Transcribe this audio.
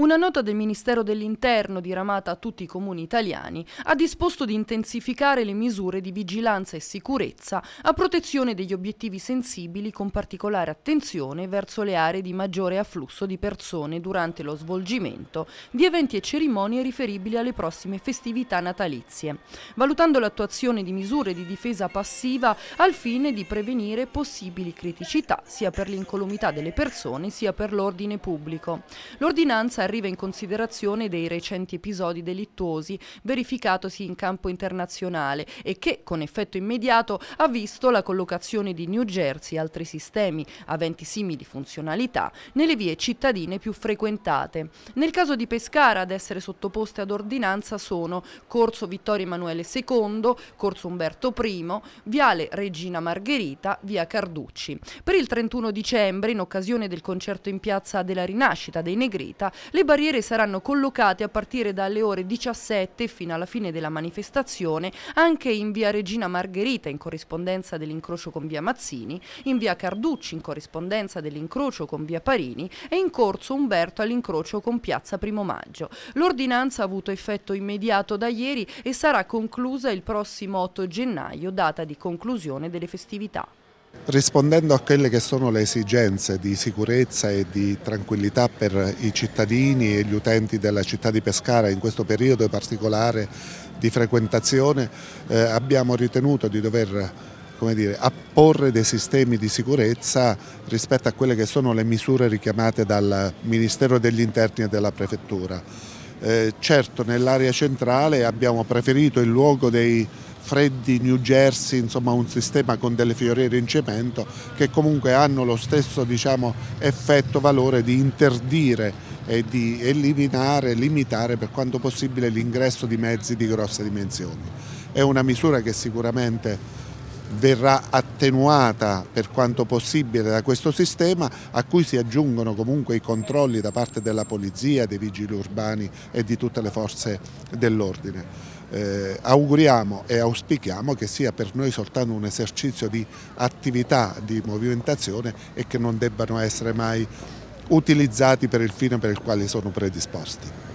Una nota del Ministero dell'Interno diramata a tutti i comuni italiani ha disposto di intensificare le misure di vigilanza e sicurezza a protezione degli obiettivi sensibili con particolare attenzione verso le aree di maggiore afflusso di persone durante lo svolgimento di eventi e cerimonie riferibili alle prossime festività natalizie, valutando l'attuazione di misure di difesa passiva al fine di prevenire possibili criticità sia per l'incolumità delle persone sia per l'ordine pubblico. L'ordinanza arriva in considerazione dei recenti episodi delittuosi verificatosi in campo internazionale e che, con effetto immediato, ha visto la collocazione di New Jersey e altri sistemi aventi simili funzionalità nelle vie cittadine più frequentate. Nel caso di Pescara ad essere sottoposte ad ordinanza sono Corso Vittorio Emanuele II, Corso Umberto I, Viale Regina Margherita, Via Carducci. Per il 31 dicembre, in occasione del concerto in piazza della Rinascita dei Negrita, le barriere saranno collocate a partire dalle ore 17 fino alla fine della manifestazione anche in via Regina Margherita in corrispondenza dell'incrocio con via Mazzini, in via Carducci in corrispondenza dell'incrocio con via Parini e in corso Umberto all'incrocio con piazza Primo Maggio. L'ordinanza ha avuto effetto immediato da ieri e sarà conclusa il prossimo 8 gennaio, data di conclusione delle festività. Rispondendo a quelle che sono le esigenze di sicurezza e di tranquillità per i cittadini e gli utenti della città di Pescara in questo periodo particolare di frequentazione, eh, abbiamo ritenuto di dover dire, apporre dei sistemi di sicurezza rispetto a quelle che sono le misure richiamate dal Ministero degli Interni e della Prefettura. Eh, certo nell'area centrale abbiamo preferito il luogo dei Freddi, New Jersey, insomma un sistema con delle fioriere in cemento che comunque hanno lo stesso diciamo, effetto valore di interdire e di eliminare, limitare per quanto possibile l'ingresso di mezzi di grosse dimensioni. È una misura che sicuramente verrà attenuata per quanto possibile da questo sistema a cui si aggiungono comunque i controlli da parte della polizia, dei vigili urbani e di tutte le forze dell'ordine. Eh, auguriamo e auspichiamo che sia per noi soltanto un esercizio di attività, di movimentazione e che non debbano essere mai utilizzati per il fine per il quale sono predisposti.